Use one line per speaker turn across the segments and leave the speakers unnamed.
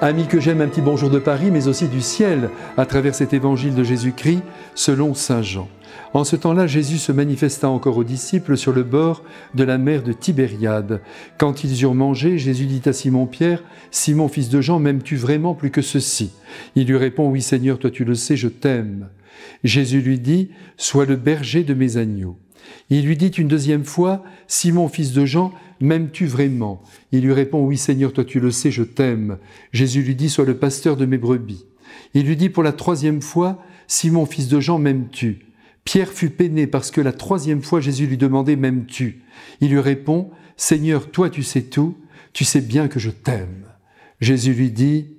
Amis que j'aime, un petit bonjour de Paris, mais aussi du ciel, à travers cet évangile de Jésus-Christ, selon Saint Jean. En ce temps-là, Jésus se manifesta encore aux disciples sur le bord de la mer de Tibériade. Quand ils eurent mangé, Jésus dit à Simon-Pierre, Simon, fils de Jean, m'aimes-tu vraiment plus que ceci Il lui répond, Oui Seigneur, toi tu le sais, je t'aime. Jésus lui dit, Sois le berger de mes agneaux. Il lui dit une deuxième fois, Simon, fils de Jean, m'aimes-tu vraiment Il lui répond, oui Seigneur, toi tu le sais, je t'aime. Jésus lui dit, sois le pasteur de mes brebis. Il lui dit pour la troisième fois, Simon, fils de Jean, m'aimes-tu Pierre fut peiné parce que la troisième fois Jésus lui demandait, m'aimes-tu Il lui répond, Seigneur, toi tu sais tout, tu sais bien que je t'aime. Jésus lui dit,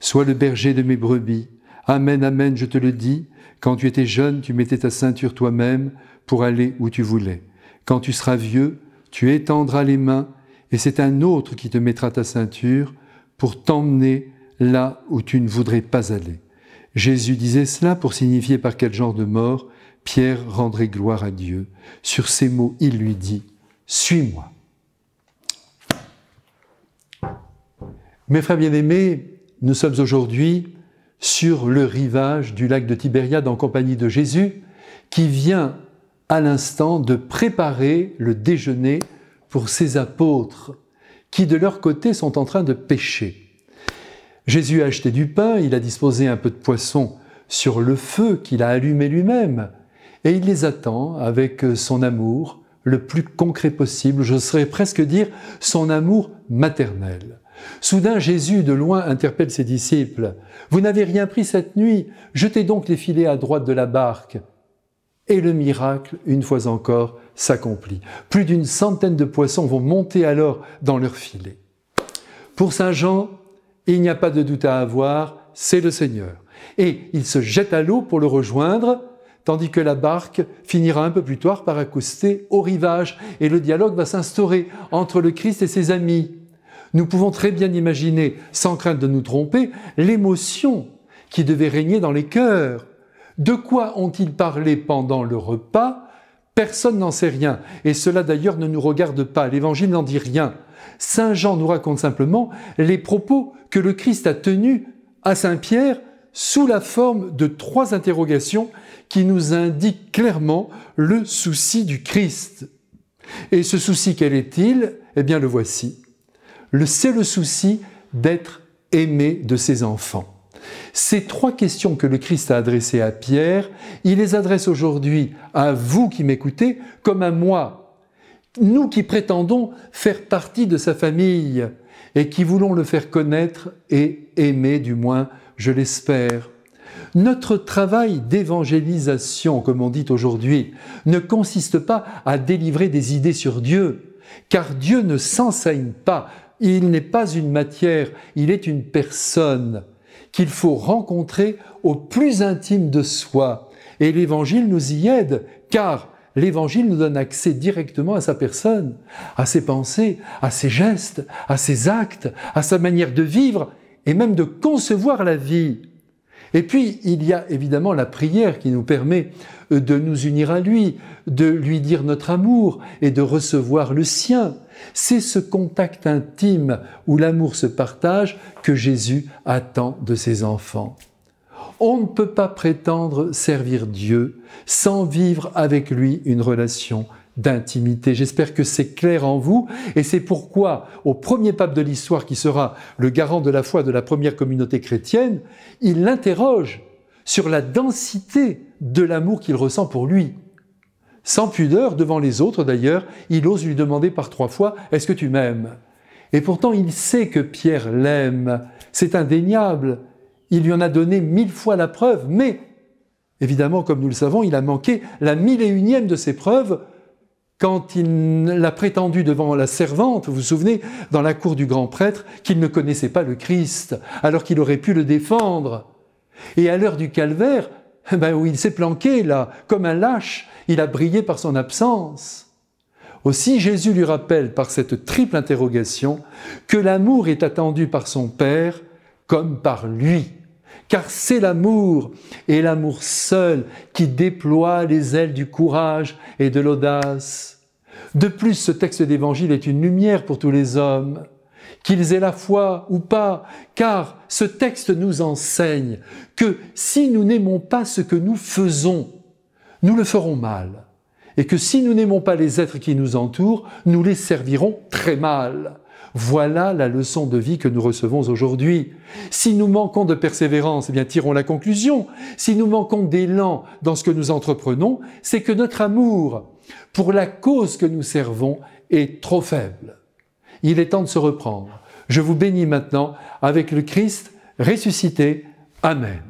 sois le berger de mes brebis. Amen, amen, je te le dis, quand tu étais jeune, tu mettais ta ceinture toi-même pour aller où tu voulais. Quand tu seras vieux, tu étendras les mains, et c'est un autre qui te mettra ta ceinture pour t'emmener là où tu ne voudrais pas aller. Jésus disait cela pour signifier par quel genre de mort Pierre rendrait gloire à Dieu. Sur ces mots, il lui dit, Suis-moi. Mes frères bien-aimés, nous sommes aujourd'hui sur le rivage du lac de Tibériade en compagnie de Jésus, qui vient à l'instant de préparer le déjeuner pour ses apôtres, qui de leur côté sont en train de pêcher. Jésus a acheté du pain, il a disposé un peu de poisson sur le feu qu'il a allumé lui-même, et il les attend avec son amour le plus concret possible, je serais presque dire son amour maternel. Soudain, Jésus, de loin, interpelle ses disciples. Vous n'avez rien pris cette nuit, jetez donc les filets à droite de la barque. Et le miracle, une fois encore, s'accomplit. Plus d'une centaine de poissons vont monter alors dans leurs filets. Pour Saint Jean, il n'y a pas de doute à avoir, c'est le Seigneur. Et il se jette à l'eau pour le rejoindre, tandis que la barque finira un peu plus tard par accoster au rivage, et le dialogue va s'instaurer entre le Christ et ses amis nous pouvons très bien imaginer, sans crainte de nous tromper, l'émotion qui devait régner dans les cœurs. De quoi ont-ils parlé pendant le repas Personne n'en sait rien, et cela d'ailleurs ne nous regarde pas, l'Évangile n'en dit rien. Saint Jean nous raconte simplement les propos que le Christ a tenus à Saint Pierre sous la forme de trois interrogations qui nous indiquent clairement le souci du Christ. Et ce souci, quel est-il Eh bien, le voici c'est le souci d'être aimé de ses enfants. Ces trois questions que le Christ a adressées à Pierre, il les adresse aujourd'hui à vous qui m'écoutez comme à moi, nous qui prétendons faire partie de sa famille et qui voulons le faire connaître et aimer du moins, je l'espère. Notre travail d'évangélisation, comme on dit aujourd'hui, ne consiste pas à délivrer des idées sur Dieu, car Dieu ne s'enseigne pas, il n'est pas une matière, il est une personne qu'il faut rencontrer au plus intime de soi. Et l'Évangile nous y aide, car l'Évangile nous donne accès directement à sa personne, à ses pensées, à ses gestes, à ses actes, à sa manière de vivre et même de concevoir la vie. Et puis, il y a évidemment la prière qui nous permet euh, de nous unir à lui, de lui dire notre amour et de recevoir le sien. C'est ce contact intime où l'amour se partage que Jésus attend de ses enfants. On ne peut pas prétendre servir Dieu sans vivre avec lui une relation d'intimité. J'espère que c'est clair en vous et c'est pourquoi au premier pape de l'histoire qui sera le garant de la foi de la première communauté chrétienne, il l'interroge sur la densité de l'amour qu'il ressent pour lui. Sans pudeur, devant les autres d'ailleurs, il ose lui demander par trois fois ⁇ Est-ce que tu m'aimes ?⁇ Et pourtant il sait que Pierre l'aime, c'est indéniable, il lui en a donné mille fois la preuve, mais évidemment, comme nous le savons, il a manqué la mille et unième de ses preuves quand il l'a prétendu devant la servante, vous vous souvenez, dans la cour du grand prêtre, qu'il ne connaissait pas le Christ, alors qu'il aurait pu le défendre. Et à l'heure du calvaire, ben où il s'est planqué là, comme un lâche, il a brillé par son absence. Aussi Jésus lui rappelle par cette triple interrogation que l'amour est attendu par son Père comme par lui car c'est l'amour, et l'amour seul, qui déploie les ailes du courage et de l'audace. De plus, ce texte d'Évangile est une lumière pour tous les hommes, qu'ils aient la foi ou pas, car ce texte nous enseigne que si nous n'aimons pas ce que nous faisons, nous le ferons mal, et que si nous n'aimons pas les êtres qui nous entourent, nous les servirons très mal. Voilà la leçon de vie que nous recevons aujourd'hui. Si nous manquons de persévérance, eh bien tirons la conclusion. Si nous manquons d'élan dans ce que nous entreprenons, c'est que notre amour pour la cause que nous servons est trop faible. Il est temps de se reprendre. Je vous bénis maintenant avec le Christ ressuscité. Amen.